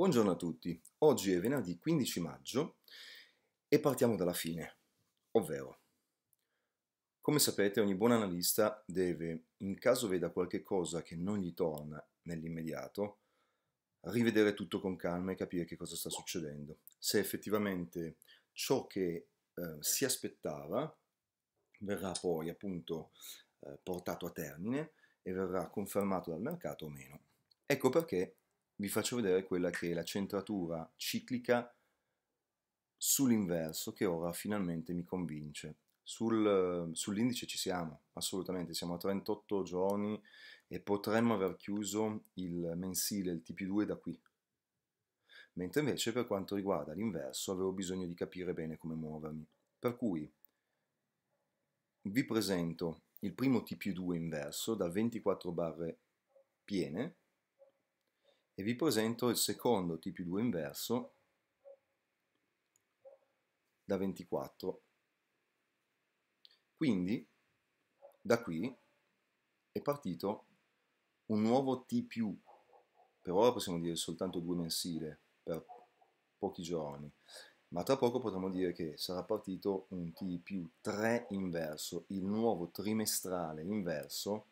Buongiorno a tutti, oggi è venerdì 15 maggio e partiamo dalla fine, ovvero, come sapete ogni buon analista deve, in caso veda qualche cosa che non gli torna nell'immediato, rivedere tutto con calma e capire che cosa sta succedendo, se effettivamente ciò che eh, si aspettava verrà poi appunto eh, portato a termine e verrà confermato dal mercato o meno. Ecco perché vi faccio vedere quella che è la centratura ciclica sull'inverso che ora finalmente mi convince. Sul, sull'indice ci siamo, assolutamente, siamo a 38 giorni e potremmo aver chiuso il mensile, il TP2 da qui. Mentre invece per quanto riguarda l'inverso avevo bisogno di capire bene come muovermi. Per cui vi presento il primo TP2 inverso da 24 barre piene e vi presento il secondo T più 2 inverso da 24. Quindi da qui è partito un nuovo T più, per ora possiamo dire soltanto due mensile, per pochi giorni, ma tra poco potremo dire che sarà partito un T più 3 inverso, il nuovo trimestrale inverso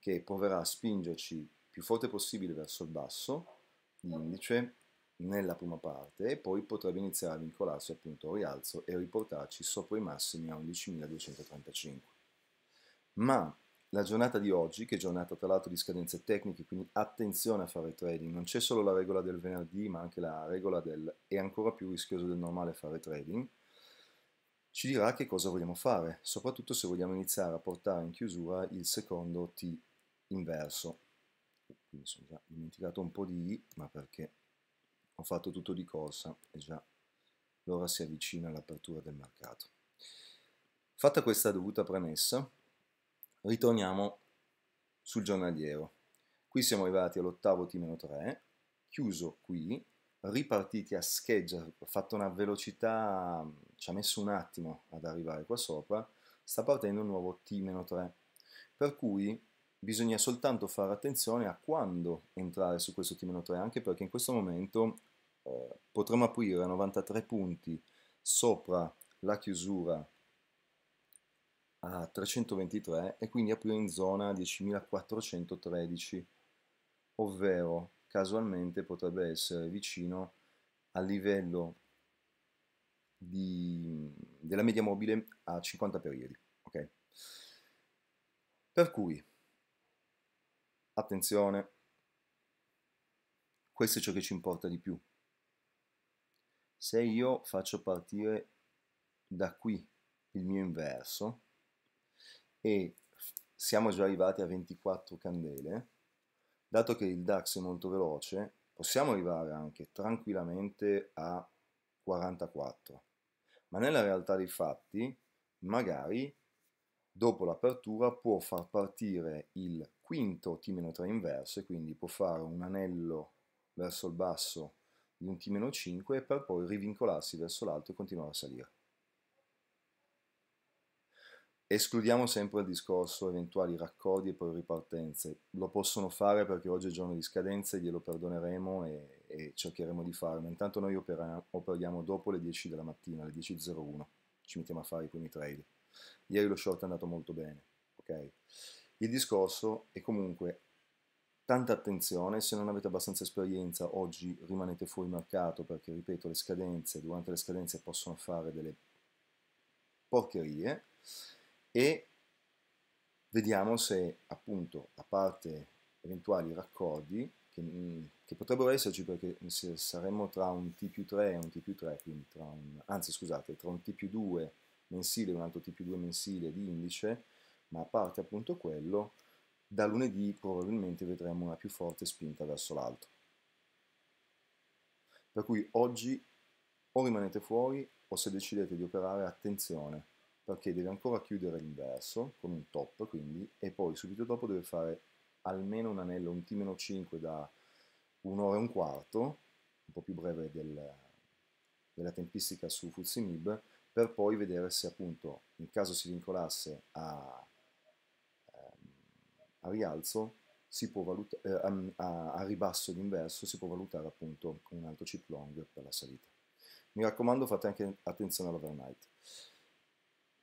che proverà a spingerci più forte possibile verso il basso indice nella prima parte e poi potrebbe iniziare a vincolarsi appunto al rialzo e riportarci sopra i massimi a 11.235. Ma la giornata di oggi, che è giornata tra l'altro di scadenze tecniche, quindi attenzione a fare trading, non c'è solo la regola del venerdì, ma anche la regola del è ancora più rischioso del normale fare trading, ci dirà che cosa vogliamo fare, soprattutto se vogliamo iniziare a portare in chiusura il secondo T inverso, mi sono già dimenticato un po' di i, ma perché ho fatto tutto di corsa e già l'ora si avvicina all'apertura del mercato. Fatta questa dovuta premessa, ritorniamo sul giornaliero. Qui siamo arrivati all'ottavo T-3, chiuso qui, ripartiti a scheggia, fatto una velocità, ci ha messo un attimo ad arrivare qua sopra, sta partendo un nuovo T-3, per cui Bisogna soltanto fare attenzione a quando entrare su questo t 3, anche perché in questo momento eh, potremmo aprire a 93 punti sopra la chiusura a 323 e quindi aprire in zona 10.413, ovvero casualmente potrebbe essere vicino al livello di, della media mobile a 50 periodi. Okay? Per cui Attenzione, questo è ciò che ci importa di più. Se io faccio partire da qui il mio inverso e siamo già arrivati a 24 candele, dato che il DAX è molto veloce, possiamo arrivare anche tranquillamente a 44. Ma nella realtà dei fatti, magari dopo l'apertura può far partire il quinto T-3 inverso e quindi può fare un anello verso il basso di un T-5 per poi rivincolarsi verso l'alto e continuare a salire. Escludiamo sempre il discorso eventuali raccordi e poi ripartenze. Lo possono fare perché oggi è giorno di scadenze, glielo perdoneremo e, e cercheremo di farlo. Intanto noi operiamo, operiamo dopo le 10 della mattina, alle 10.01. Ci mettiamo a fare i primi trade. Ieri lo short è andato molto bene, ok? Il discorso è comunque tanta attenzione, se non avete abbastanza esperienza oggi rimanete fuori mercato perché, ripeto, le scadenze, durante le scadenze possono fare delle porcherie e vediamo se appunto, a parte eventuali raccordi, che, mm, che potrebbero esserci perché saremmo tra un T più 3 e un T più 3, quindi tra un, anzi scusate, tra un T più 2 mensile, un altro TP2 mensile di indice, ma a parte appunto quello, da lunedì probabilmente vedremo una più forte spinta verso l'alto. Per cui oggi o rimanete fuori o se decidete di operare attenzione, perché deve ancora chiudere l'inverso con un top quindi e poi subito dopo deve fare almeno un anello un T-5 da un'ora e un quarto, un po' più breve del, della tempistica su Fuzimib, per poi vedere se appunto in caso si vincolasse a, ehm, a rialzo, valuta, eh, a, a ribasso d'inverso, si può valutare appunto un altro chip long per la salita. Mi raccomando fate anche attenzione all'overnight.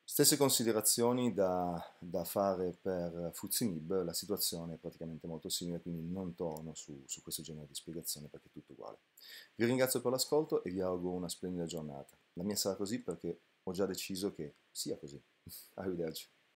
Stesse considerazioni da, da fare per Fuzzinib, la situazione è praticamente molto simile, quindi non torno su, su questo genere di spiegazione perché è tutto uguale. Vi ringrazio per l'ascolto e vi auguro una splendida giornata. La mia sarà così perché ho già deciso che sia così. Arrivederci.